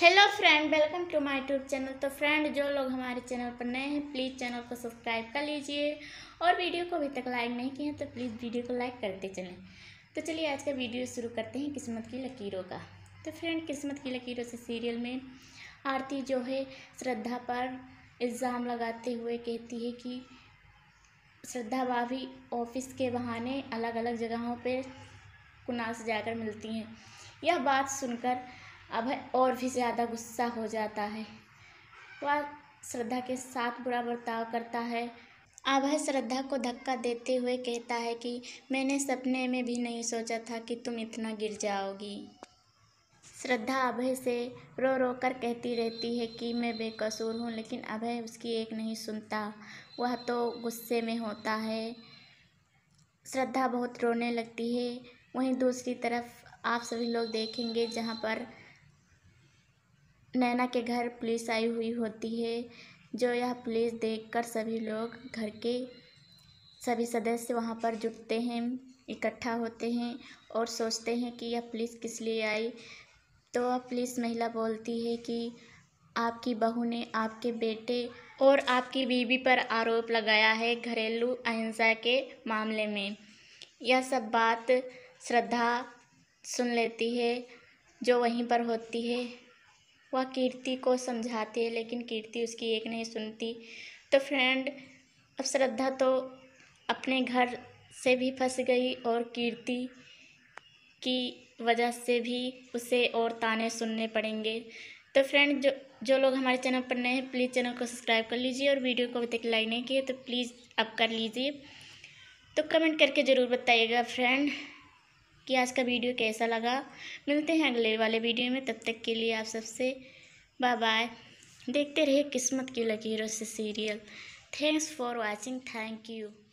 hello friend welcome to my YouTube channel तो friend जो लोग हमारे चैनल पर नए हैं प्लीज़ चैनल को सब्सक्राइब कर लीजिए और वीडियो को अभी तक लाइक नहीं किए हैं तो प्लीज़ वीडियो को लाइक करते चलें तो चलिए आज का वीडियो शुरू करते हैं किस्मत की लकीरों का तो फ्रेंड किस्मत की लकीरों से सीरियल में आरती जो है श्रद्धा पर इल्ज़ाम लगाते हुए कहती है कि श्रद्धा भाभी ऑफिस के बहाने अलग अलग जगहों पर कुनाल से जाकर मिलती हैं यह बात सुनकर अब और भी ज़्यादा गुस्सा हो जाता है वह श्रद्धा के साथ बुरा बर्ताव करता है अभय श्रद्धा को धक्का देते हुए कहता है कि मैंने सपने में भी नहीं सोचा था कि तुम इतना गिर जाओगी श्रद्धा अभय से रो रो कर कहती रहती है कि मैं बेकसूर हूँ लेकिन अभय उसकी एक नहीं सुनता वह तो गुस्से में होता है श्रद्धा बहुत रोने लगती है वहीं दूसरी तरफ आप सभी लोग देखेंगे जहाँ पर नैना के घर पुलिस आई हुई होती है जो यह पुलिस देखकर सभी लोग घर के सभी सदस्य वहाँ पर जुटते हैं इकट्ठा होते हैं और सोचते हैं कि यह पुलिस किस लिए आई तो वह पुलिस महिला बोलती है कि आपकी बहू ने आपके बेटे और आपकी बीवी पर आरोप लगाया है घरेलू अहिंसा के मामले में यह सब बात श्रद्धा सुन लेती है जो वहीं पर होती है वह कीर्ति को समझाती है लेकिन कीर्ति उसकी एक नहीं सुनती तो फ्रेंड अब श्रद्धा तो अपने घर से भी फंस गई और कीर्ति की वजह से भी उसे और ताने सुनने पड़ेंगे तो फ्रेंड जो जो लोग हमारे चैनल पर नए हैं प्लीज़ चैनल को सब्सक्राइब कर लीजिए और वीडियो को अभी तक लाइक नहीं किए तो प्लीज़ अब कर लीजिए तो कमेंट करके ज़रूर बताइएगा फ्रेंड कि आज का वीडियो कैसा लगा मिलते हैं अगले वाले वीडियो में तब तक के लिए आप सबसे बाय बाय देखते रहिए किस्मत की लकीरों से serial thanks for watching thank you